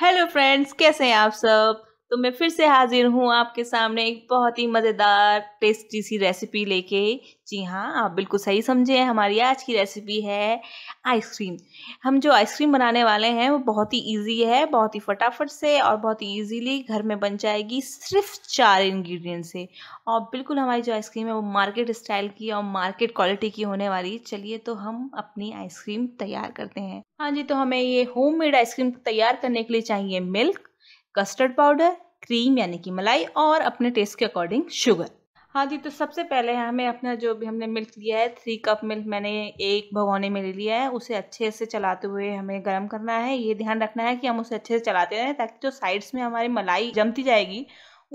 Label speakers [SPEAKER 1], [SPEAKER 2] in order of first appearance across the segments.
[SPEAKER 1] hello friends कैसे हैं आप सब तो मैं फिर से हाजिर हूँ आपके सामने एक बहुत ही मज़ेदार टेस्टी सी रेसिपी लेके जी हाँ आप बिल्कुल सही समझे हमारी आज की रेसिपी है आइसक्रीम हम जो आइसक्रीम बनाने वाले हैं वो बहुत ही इजी है बहुत ही फटाफट से और बहुत ही इजीली घर में बन जाएगी सिर्फ चार इंग्रेडिएंट से और बिल्कुल हमारी जो आइसक्रीम है वो मार्केट स्टाइल की और मार्केट क्वालिटी की होने वाली चलिए तो हम अपनी आइसक्रीम तैयार करते हैं हाँ जी तो हमें ये होम आइसक्रीम तैयार करने के लिए चाहिए मिल्क कस्टर्ड पाउडर क्रीम यानी कि मलाई और अपने टेस्ट के अकॉर्डिंग शुगर हाँ जी तो सबसे पहले हमें अपना जो भी हमने मिल्क लिया है थ्री कप मिल्क मैंने एक भगोने में ले लिया है उसे अच्छे से चलाते हुए हमें गर्म करना है ये ध्यान रखना है कि हम उसे अच्छे से चलाते रहें ताकि जो साइड्स में हमारी मलाई जमती जाएगी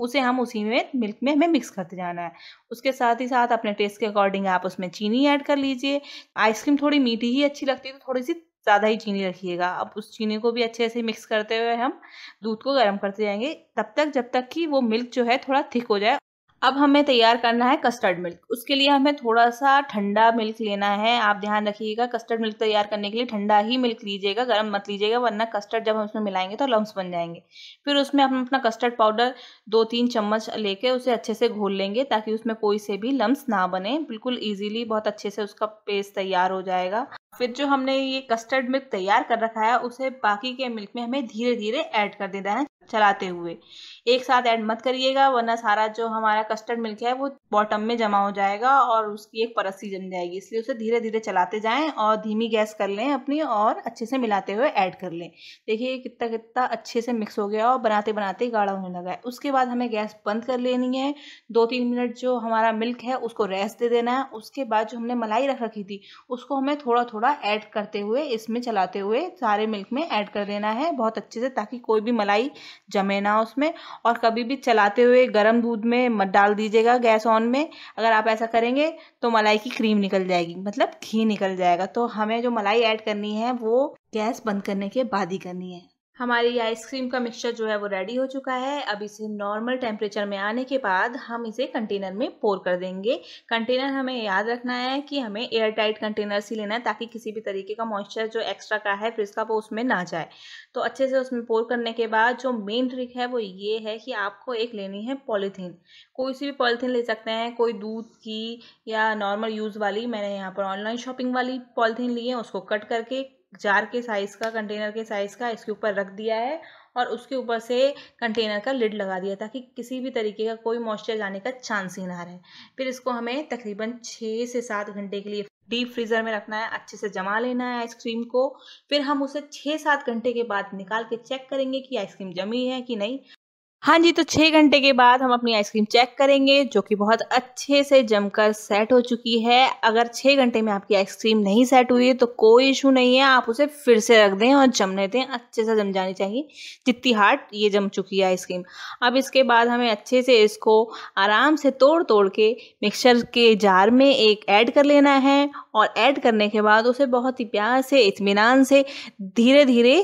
[SPEAKER 1] उसे हम उसी में मिल्क में हमें मिक्स करते जाना है उसके साथ ही साथ अपने टेस्ट के अकॉर्डिंग आप उसमें चीनी ऐड कर लीजिए आइसक्रीम थोड़ी मीठी ही अच्छी लगती है तो थोड़ी सी ज़्यादा ही चीनी रखिएगा अब उस चीनी को भी अच्छे से मिक्स करते हुए हम दूध को गर्म करते जाएंगे तब तक जब तक कि वो मिल्क जो है थोड़ा थिक हो जाए अब हमें तैयार करना है कस्टर्ड मिल्क उसके लिए हमें थोड़ा सा ठंडा मिल्क लेना है आप ध्यान रखिएगा कस्टर्ड मिल्क तैयार करने के लिए ठंडा ही मिल्क लीजिएगा गर्म मत लीजिएगा वरना कस्टर्ड जब हम उसमें मिलाएंगे तो लम्स बन जाएंगे फिर उसमें हम अपना कस्टर्ड पाउडर दो तीन चम्मच लेके उसे अच्छे से घोल लेंगे ताकि उसमें कोई से भी लम्स ना बने बिल्कुल ईजिली बहुत अच्छे से उसका पेस्ट तैयार हो जाएगा फिर जो हमने ये कस्टर्ड मिल्क तैयार कर रखा है उसे बाकी के मिल्क में हमें धीरे धीरे ऐड कर देना है चलाते हुए एक साथ ऐड मत करिएगा वरना सारा जो हमारा कस्टर्ड मिल्क है वो बॉटम में जमा हो जाएगा और उसकी एक परस्सी जम जाएगी इसलिए उसे धीरे धीरे चलाते जाएं और धीमी गैस कर लें अपनी और अच्छे से मिलाते हुए ऐड कर लें देखिए कितना कितना अच्छे से मिक्स हो गया और बनाते बनाते गाढ़ा होने लगा है उसके बाद हमें गैस बंद कर लेनी है दो तीन मिनट जो हमारा मिल्क है उसको रेस्ट दे देना है उसके बाद जो हमने मलाई रख रखी थी उसको हमें थोड़ा थोड़ा ऐड करते हुए इसमें चलाते हुए सारे मिल्क में ऐड कर देना है बहुत अच्छे से ताकि कोई भी मलाई जमे ना उसमें और कभी भी चलाते हुए गर्म दूध में मत डाल दीजिएगा गैस ऑन में अगर आप ऐसा करेंगे तो मलाई की क्रीम निकल जाएगी मतलब घी निकल जाएगा तो हमें जो मलाई ऐड करनी है वो गैस बंद करने के बाद ही करनी है हमारी आइसक्रीम का मिक्सचर जो है वो रेडी हो चुका है अब इसे नॉर्मल टेम्परेचर में आने के बाद हम इसे कंटेनर में पोर कर देंगे कंटेनर हमें याद रखना है कि हमें एयर टाइट कंटेनर ही लेना है ताकि किसी भी तरीके का मॉइस्चर जो एक्स्ट्रा का है फ्रिज का वो उसमें ना जाए तो अच्छे से उसमें पोर करने के बाद जो मेन ट्रिक है वो ये है कि आपको एक लेनी है पॉलीथीन कोई सी भी पॉलीथीन ले सकते हैं कोई दूध की या नॉर्मल यूज़ वाली मैंने यहाँ पर ऑनलाइन शॉपिंग वाली पॉलीथीन ली है उसको कट करके जार के साइज़ का कंटेनर के साइज़ का इसके ऊपर रख दिया है और उसके ऊपर से कंटेनर का लिड लगा दिया ताकि किसी भी तरीके का कोई मॉइस्चर जाने का चांस ही ना रहे फिर इसको हमें तकरीबन छः से सात घंटे के लिए डीप फ्रीज़र में रखना है अच्छे से जमा लेना है आइसक्रीम को फिर हम उसे छः सात घंटे के बाद निकाल के चेक करेंगे कि आइसक्रीम जमी है कि नहीं हाँ जी तो छः घंटे के बाद हम अपनी आइसक्रीम चेक करेंगे जो कि बहुत अच्छे से जमकर सेट हो चुकी है अगर छः घंटे में आपकी आइसक्रीम नहीं सेट हुई है तो कोई इशू नहीं है आप उसे फिर से रख दें और जमने दें अच्छे से जम जानी चाहिए जितनी हार्ट ये जम चुकी है आइसक्रीम अब इसके बाद हमें अच्छे से इसको आराम से तोड़ तोड़ के मिक्सर के जार में एक ऐड कर लेना है और ऐड करने के बाद उसे बहुत ही प्यार से इतमान से धीरे धीरे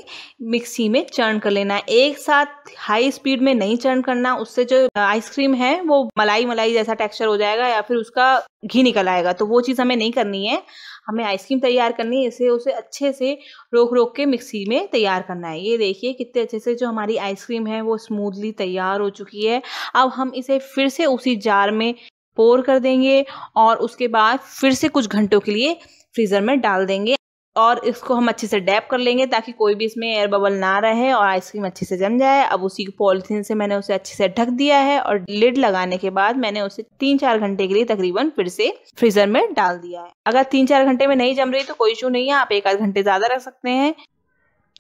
[SPEAKER 1] मिक्सी में चर्न कर लेना है एक साथ हाई स्पीड में नहीं चर्न करना उससे जो आइसक्रीम है वो मलाई मलाई जैसा टेक्सचर हो जाएगा या फिर उसका घी निकल आएगा तो वो चीज़ हमें नहीं करनी है हमें आइसक्रीम तैयार करनी है इसे उसे अच्छे से रोक रोक के मिक्सी में तैयार करना है ये देखिए कितने अच्छे से जो हमारी आइसक्रीम है वो स्मूथली तैयार हो चुकी है अब हम इसे फिर से उसी जार में पोर कर देंगे और उसके बाद फिर से कुछ घंटों के लिए फ्रीज़र में डाल देंगे और इसको हम अच्छे से डैप कर लेंगे ताकि कोई भी इसमें एयर बबल ना रहे और आइसक्रीम अच्छे से जम जाए अब उसी पॉलिथीन से मैंने उसे अच्छे से ढक दिया है और लिड लगाने के बाद मैंने उसे तीन चार घंटे के लिए तकरीबन फिर से फ्रीजर में डाल दिया है अगर तीन चार घंटे में नहीं जम रही तो कोई इशू नहीं है आप एक आध घंटे ज़्यादा रख सकते हैं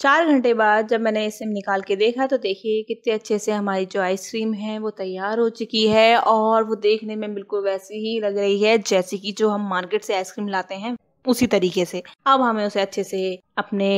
[SPEAKER 1] चार घंटे बाद जब मैंने इसे निकाल के देखा तो देखिए कितने अच्छे से हमारी जो आइसक्रीम है वो तैयार हो चुकी है और वो देखने में बिल्कुल वैसी ही लग रही है जैसे कि जो हम मार्केट से आइसक्रीम लाते हैं उसी तरीके से अब हमें उसे अच्छे से अपने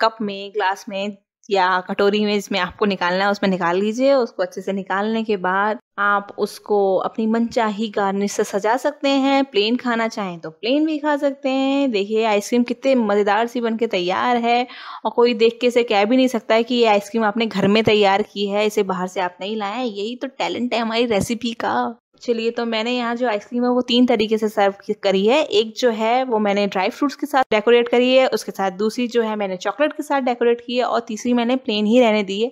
[SPEAKER 1] कप में ग्लास में या कटोरी में जिसमें आपको निकालना है उसमें निकाल लीजिए उसको अच्छे से निकालने के बाद आप उसको अपनी मनचाही गार्निश से सजा सकते हैं प्लेन खाना चाहें तो प्लेन भी खा सकते हैं देखिए आइसक्रीम कितने मज़ेदार सी बन के तैयार है और कोई देख के इसे कह भी नहीं सकता है कि ये आइसक्रीम आपने घर में तैयार की है इसे बाहर से आप नहीं लाए यही तो टैलेंट है हमारी रेसिपी का चलिए तो मैंने यहाँ जो आइसक्रीम है वो तीन तरीके से सर्व करी है एक जो है वो मैंने ड्राई फ्रूट्स के साथ डेकोरेट करी है उसके साथ दूसरी जो है मैंने चॉकलेट के साथ डेकोरेट की है और तीसरी मैंने प्लेन ही रहने दी है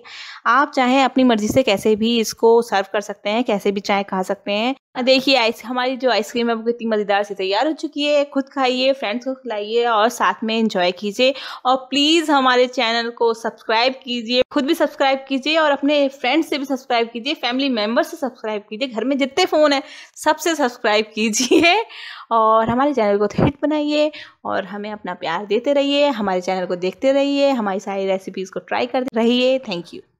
[SPEAKER 1] आप चाहें अपनी मर्ज़ी से कैसे भी इसको सर्व कर सकते हैं कैसे भी चाय खा सकते हैं देखिए आइस हमारी जो आइसक्रीम है वो कितनी मज़ेदार से तैयार हो चुकी है खुद खाइए फ्रेंड्स को खिलाइए और साथ में एंजॉय कीजिए और प्लीज़ हमारे चैनल को सब्सक्राइब कीजिए खुद भी सब्सक्राइब कीजिए और अपने फ्रेंड्स से भी सब्सक्राइब कीजिए फैमिली मेम्बर से सब्सक्राइब कीजिए घर में जितने फ़ोन हैं सबसे सब्सक्राइब कीजिए और हमारे चैनल को हिट बनाइए और हमें अपना प्यार देते रहिए हमारे चैनल को देखते रहिए हमारी सारी रेसिपीज़ को ट्राई करते रहिए थैंक यू